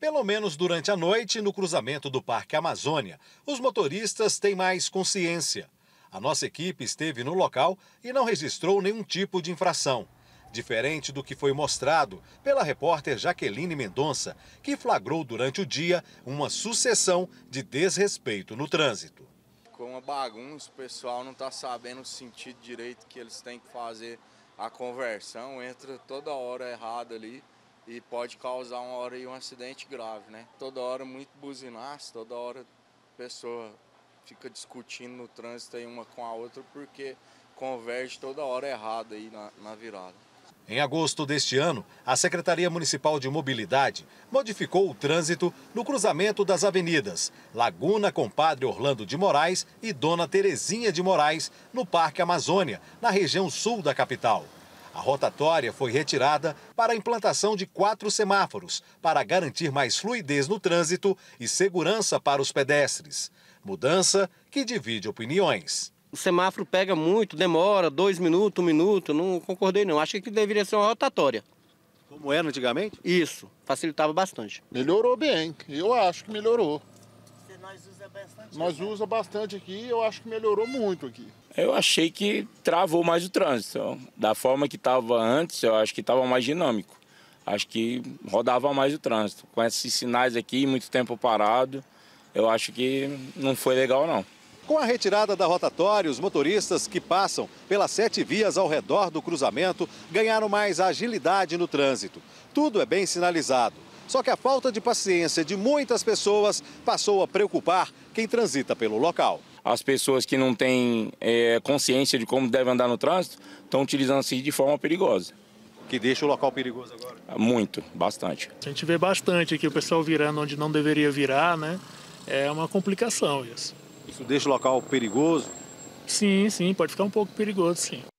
Pelo menos durante a noite, no cruzamento do Parque Amazônia, os motoristas têm mais consciência. A nossa equipe esteve no local e não registrou nenhum tipo de infração. Diferente do que foi mostrado pela repórter Jaqueline Mendonça, que flagrou durante o dia uma sucessão de desrespeito no trânsito. Com uma bagunça, o pessoal não está sabendo o sentido direito que eles têm que fazer a conversão, entra toda hora errado ali e pode causar uma hora aí um acidente grave, né? Toda hora muito buzinaço, toda hora pessoa fica discutindo no trânsito aí uma com a outra porque converge toda hora errada aí na, na virada. Em agosto deste ano, a Secretaria Municipal de Mobilidade modificou o trânsito no cruzamento das avenidas Laguna Compadre Orlando de Moraes e Dona Terezinha de Moraes, no Parque Amazônia, na região sul da capital. A rotatória foi retirada para a implantação de quatro semáforos, para garantir mais fluidez no trânsito e segurança para os pedestres. Mudança que divide opiniões. O semáforo pega muito, demora dois minutos, um minuto. Não concordei, não. Acho que deveria ser uma rotatória. Como era antigamente? Isso, facilitava bastante. Melhorou bem, eu acho que melhorou nós usa bastante. Nós usa bastante aqui e eu acho que melhorou muito aqui. Eu achei que travou mais o trânsito. Da forma que estava antes, eu acho que estava mais dinâmico. Acho que rodava mais o trânsito. Com esses sinais aqui, muito tempo parado, eu acho que não foi legal não. Com a retirada da rotatória, os motoristas que passam pelas sete vias ao redor do cruzamento ganharam mais agilidade no trânsito. Tudo é bem sinalizado. Só que a falta de paciência de muitas pessoas passou a preocupar quem transita pelo local. As pessoas que não têm é, consciência de como devem andar no trânsito estão utilizando-se de forma perigosa. Que deixa o local perigoso agora? Muito, bastante. A gente vê bastante aqui o pessoal virando onde não deveria virar, né? É uma complicação isso. Isso deixa o local perigoso? Sim, sim, pode ficar um pouco perigoso, sim.